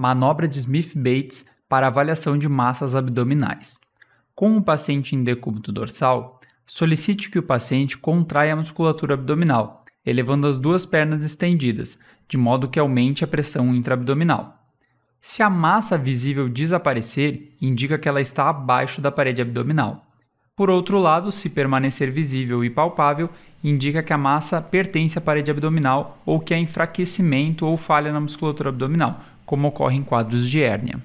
manobra de Smith-Bates para avaliação de massas abdominais. Com o paciente em decúbito dorsal, solicite que o paciente contraia a musculatura abdominal, elevando as duas pernas estendidas, de modo que aumente a pressão intraabdominal. Se a massa visível desaparecer, indica que ela está abaixo da parede abdominal. Por outro lado, se permanecer visível e palpável, indica que a massa pertence à parede abdominal ou que há enfraquecimento ou falha na musculatura abdominal, como ocorre em quadros de hérnia.